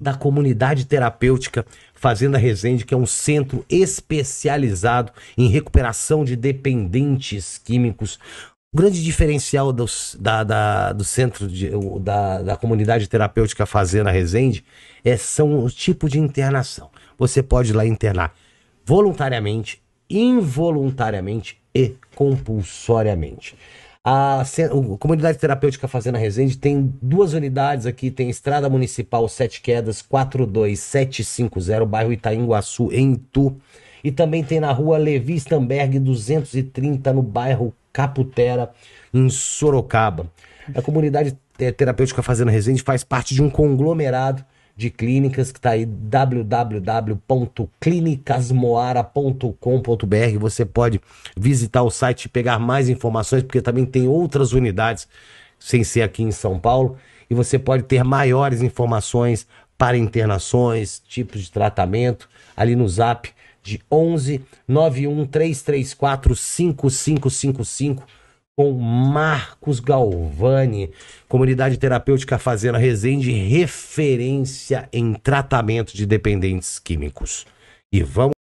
da comunidade terapêutica Fazenda Resende, que é um centro especializado em recuperação de dependentes químicos. O grande diferencial dos, da, da, do centro de, da, da comunidade terapêutica Fazenda Resende é, são o tipo de internação. Você pode lá internar voluntariamente, involuntariamente e compulsoriamente. A, comunidade terapêutica Fazenda Resende tem duas unidades aqui, tem Estrada Municipal Sete Quedas 42750, bairro Guaçu em Itu. E também tem na rua Levi Stamberg 230, no bairro Caputera, em Sorocaba. A comunidade é, terapêutica Fazenda Resende faz parte de um conglomerado de clínicas, que está aí www.clinicasmoara.com.br. Você pode visitar o site e pegar mais informações, porque também tem outras unidades, sem ser aqui em São Paulo, e você pode ter maiores informações para internações, tipos de tratamento, ali no zap de 11 91 334 5555 com Marcos Galvani, comunidade terapêutica fazendo a Resende, referência em tratamento de dependentes químicos. E vamos